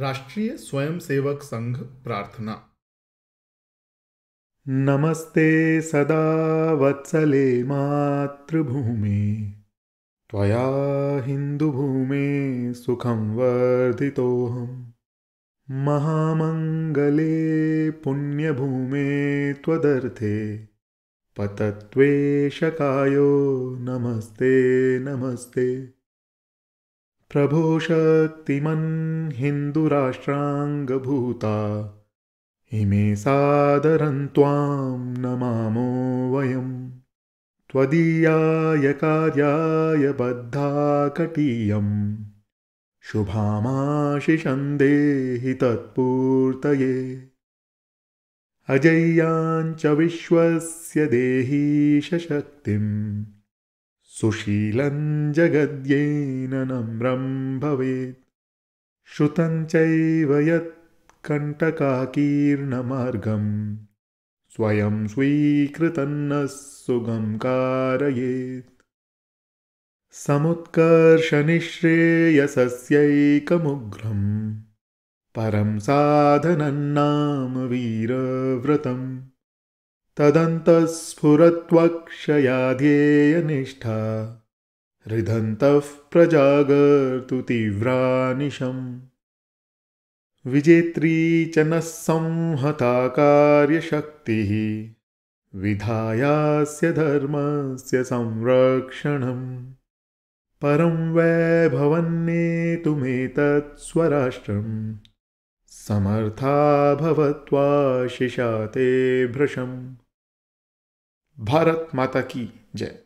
राष्ट्रीय स्वयंसेवक संघ प्रार्थना नमस्ते सदा वत्सले मातृभूमि त्वया हिन्दुभूमे सुखं वर्धितोऽहम् महामङ्गले पुण्यभूमे त्वदर्थे पतत्वेशकायो नमस्ते नमस्ते प्रभो हिन्दुराष्ट्राङ्गभूता इमे सादरन् त्वां नमामो वयम् त्वदीयाय कार्याय बद्धा कटीयम् देहि तत्पूर्तये अजय्याञ्च विश्वस्य शक्तिम् सुशीलं जगद्येन नम्रं भवेत् श्रुतञ्चैव यत्कण्टकाकीर्णमार्गं स्वयं स्वीकृतं न सुगं कारयेत् समुत्कर्षनिःश्रेयसस्यैकमुग्रम् परं साधनन्नाम वीरव्रतम् तदन्तस्फुरत्वक्षया ध्येयनिष्ठा हृदन्तः प्रजागर्तु तीव्रानिशम् विजेत्री च नः संहता कार्यशक्तिः विधायास्य धर्मस्य संरक्षणम् परं वैभवन्नेतुमेतत् स्वराष्ट्रम् समर्था भवत्वा शिशाते भृशम् भारत माता की जय